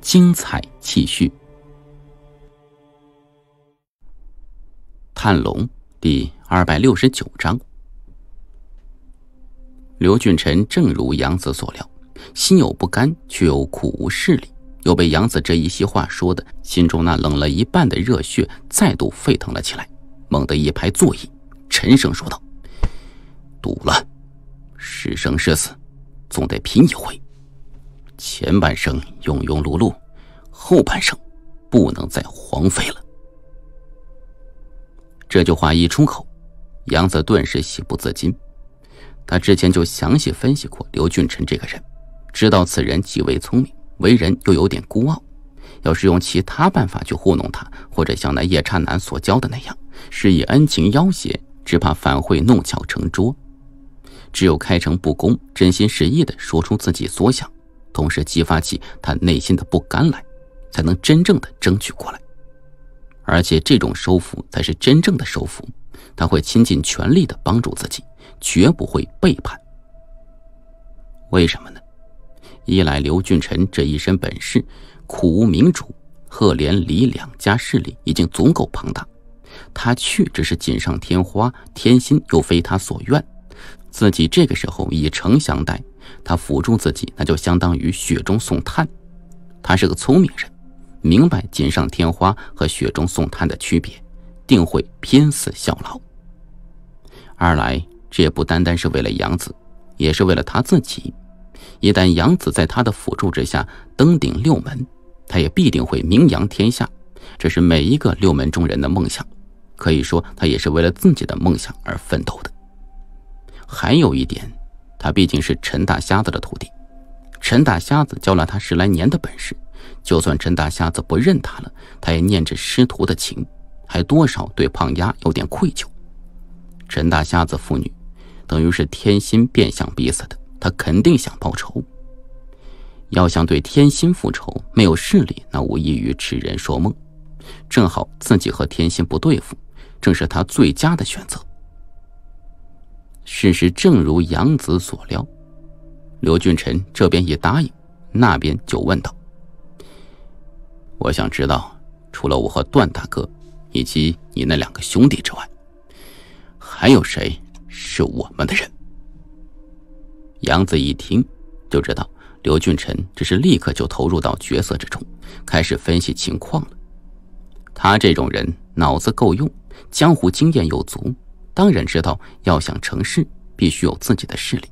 精彩继续，《探龙》第二百六十九章。刘俊臣正如杨子所料，心有不甘，却又苦无势力，又被杨子这一席话说的，心中那冷了一半的热血再度沸腾了起来，猛地一拍座椅，沉声说道：“赌了，是生是死，总得拼一回。”前半生庸庸碌碌，后半生不能再荒废了。这句话一出口，杨子顿时喜不自禁。他之前就详细分析过刘俊臣这个人，知道此人极为聪明，为人又有点孤傲。要是用其他办法去糊弄他，或者像那夜叉男所教的那样，施以恩情要挟，只怕反会弄巧成拙。只有开诚布公，真心实意的说出自己所想。同时激发起他内心的不甘来，才能真正的争取过来。而且这种收服才是真正的收服，他会倾尽全力的帮助自己，绝不会背叛。为什么呢？一来刘俊臣这一身本事，苦无明主；赫连离两家势力已经足够庞大，他去只是锦上添花，天心又非他所愿。自己这个时候以诚相待。他辅助自己，那就相当于雪中送炭。他是个聪明人，明白锦上添花和雪中送炭的区别，定会拼死效劳。二来，这也不单单是为了养子，也是为了他自己。一旦养子在他的辅助之下登顶六门，他也必定会名扬天下。这是每一个六门中人的梦想，可以说他也是为了自己的梦想而奋斗的。还有一点。他毕竟是陈大瞎子的徒弟，陈大瞎子教了他十来年的本事。就算陈大瞎子不认他了，他也念着师徒的情，还多少对胖丫有点愧疚。陈大瞎子父女，等于是天心变相逼死的，他肯定想报仇。要想对天心复仇，没有势力，那无异于痴人说梦。正好自己和天心不对付，正是他最佳的选择。事实正如杨子所料，刘俊臣这边一答应，那边就问道：“我想知道，除了我和段大哥，以及你那两个兄弟之外，还有谁是我们的人？”杨子一听就知道，刘俊臣只是立刻就投入到角色之中，开始分析情况了。他这种人脑子够用，江湖经验又足。当然知道，要想成事，必须有自己的势力，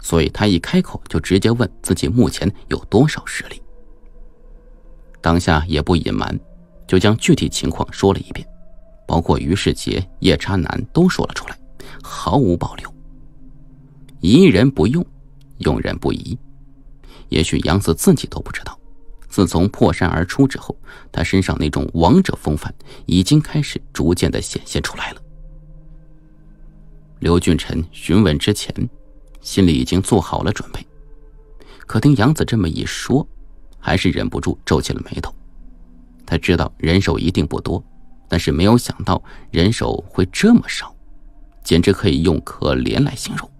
所以他一开口就直接问自己目前有多少势力。当下也不隐瞒，就将具体情况说了一遍，包括于世杰、夜叉男都说了出来，毫无保留。疑人不用，用人不疑。也许杨子自己都不知道，自从破山而出之后，他身上那种王者风范已经开始逐渐的显现出来了。刘俊臣询问之前，心里已经做好了准备，可听杨子这么一说，还是忍不住皱起了眉头。他知道人手一定不多，但是没有想到人手会这么少，简直可以用可怜来形容。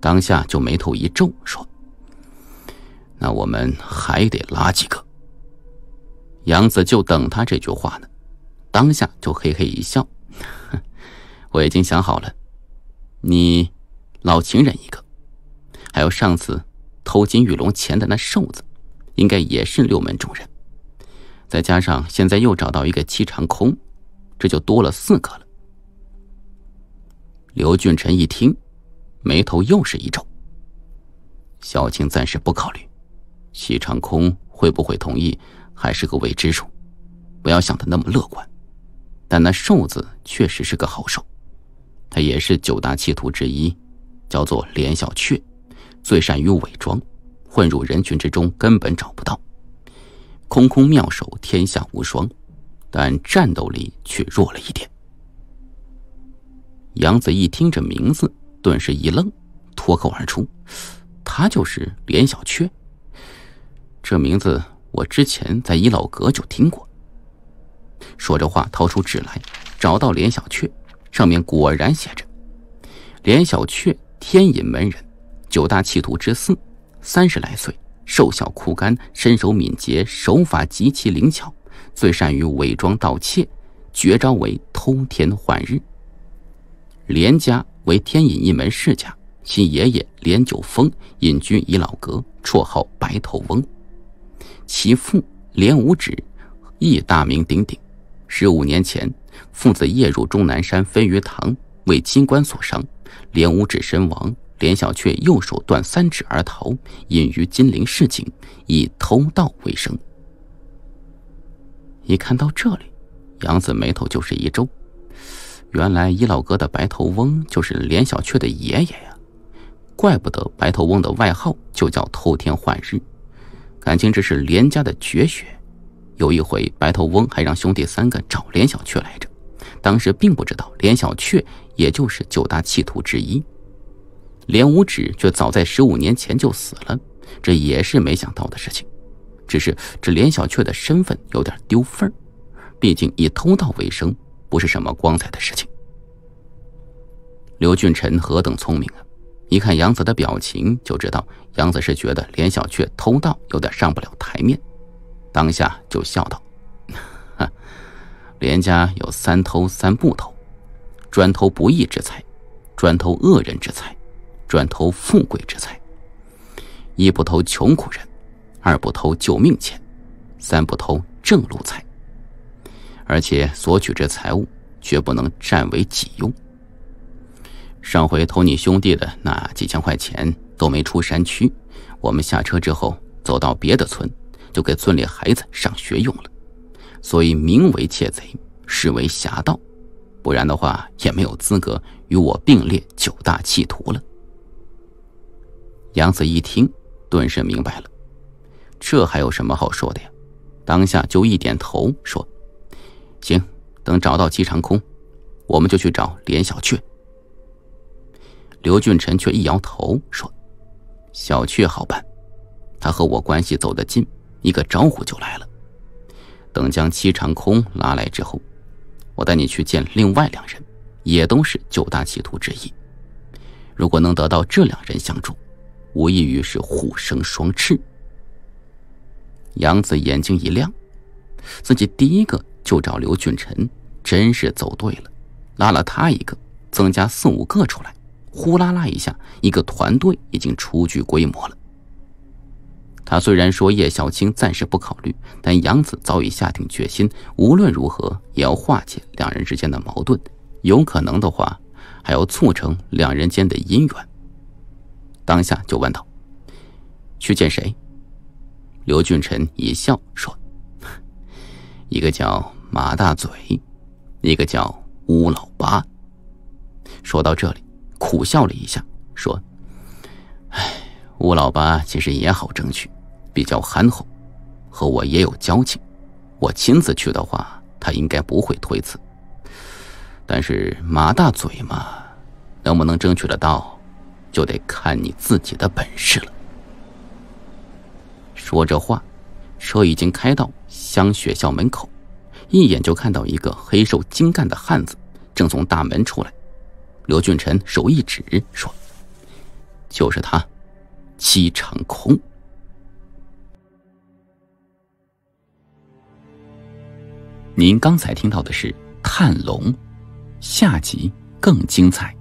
当下就眉头一皱，说：“那我们还得拉几个。”杨子就等他这句话呢，当下就嘿嘿一笑。我已经想好了，你老情人一个，还有上次偷金玉龙钱的那瘦子，应该也是六门中人。再加上现在又找到一个七长空，这就多了四个了。刘俊臣一听，眉头又是一皱。小青暂时不考虑，七长空会不会同意还是个未知数，不要想的那么乐观。但那瘦子确实是个好手。他也是九大企徒之一，叫做连小雀，最善于伪装，混入人群之中根本找不到。空空妙手天下无双，但战斗力却弱了一点。杨子一听这名字，顿时一愣，脱口而出：“他就是连小雀，这名字我之前在一老阁就听过。”说着话，掏出纸来，找到连小雀。上面果然写着：“连小雀，天隐门人，九大气徒之四，三十来岁，瘦小枯干，身手敏捷，手法极其灵巧，最善于伪装盗窃，绝招为偷天换日。”连家为天隐一门世家，其爷爷连九峰隐居倚老阁，绰号白头翁；其父连五指亦大名鼎鼎。十五年前，父子夜入终南山飞鱼塘，为金棺所伤，连五指身亡。连小雀右手断三指而逃，隐于金陵市井，以偷盗为生。一看到这里，杨子眉头就是一皱。原来一老哥的白头翁就是连小雀的爷爷呀，怪不得白头翁的外号就叫偷天换日，感情这是连家的绝学。有一回，白头翁还让兄弟三个找连小雀来着，当时并不知道连小雀也就是九大气徒之一，连五指却早在十五年前就死了，这也是没想到的事情。只是这连小雀的身份有点丢份儿，毕竟以偷盗为生不是什么光彩的事情。刘俊臣何等聪明啊，一看杨子的表情就知道，杨子是觉得连小雀偷盗有点上不了台面。当下就笑道：“哈，连家有三偷：三不偷，专偷不义之财，专偷恶人之财，专偷富贵之财。一不偷穷苦人，二不偷救命钱，三不偷正路财。而且索取这财物，绝不能占为己用。上回偷你兄弟的那几千块钱都没出山区，我们下车之后走到别的村。”就给村里孩子上学用了，所以名为窃贼，实为侠盗，不然的话也没有资格与我并列九大弃徒了。杨子一听，顿时明白了，这还有什么好说的呀？当下就一点头说：“行，等找到姬长空，我们就去找连小雀。”刘俊臣却一摇头说：“小雀好办，他和我关系走得近。”一个招呼就来了。等将七长空拉来之后，我带你去见另外两人，也都是九大企图之一。如果能得到这两人相助，无异于是虎生双翅。杨子眼睛一亮，自己第一个就找刘俊臣，真是走对了。拉了他一个，增加四五个出来，呼啦啦一下，一个团队已经初具规模了。他虽然说叶小青暂时不考虑，但杨子早已下定决心，无论如何也要化解两人之间的矛盾，有可能的话，还要促成两人间的姻缘。当下就问道：“去见谁？”刘俊臣一笑说：“一个叫马大嘴，一个叫乌老八。”说到这里，苦笑了一下，说：“哎。”吴老八其实也好争取，比较憨厚，和我也有交情。我亲自去的话，他应该不会推辞。但是马大嘴嘛，能不能争取得到，就得看你自己的本事了。说着话，车已经开到乡雪校门口，一眼就看到一个黑瘦精干的汉子正从大门出来。刘俊臣手一指，说：“就是他。”西成空。您刚才听到的是《探龙》，下集更精彩。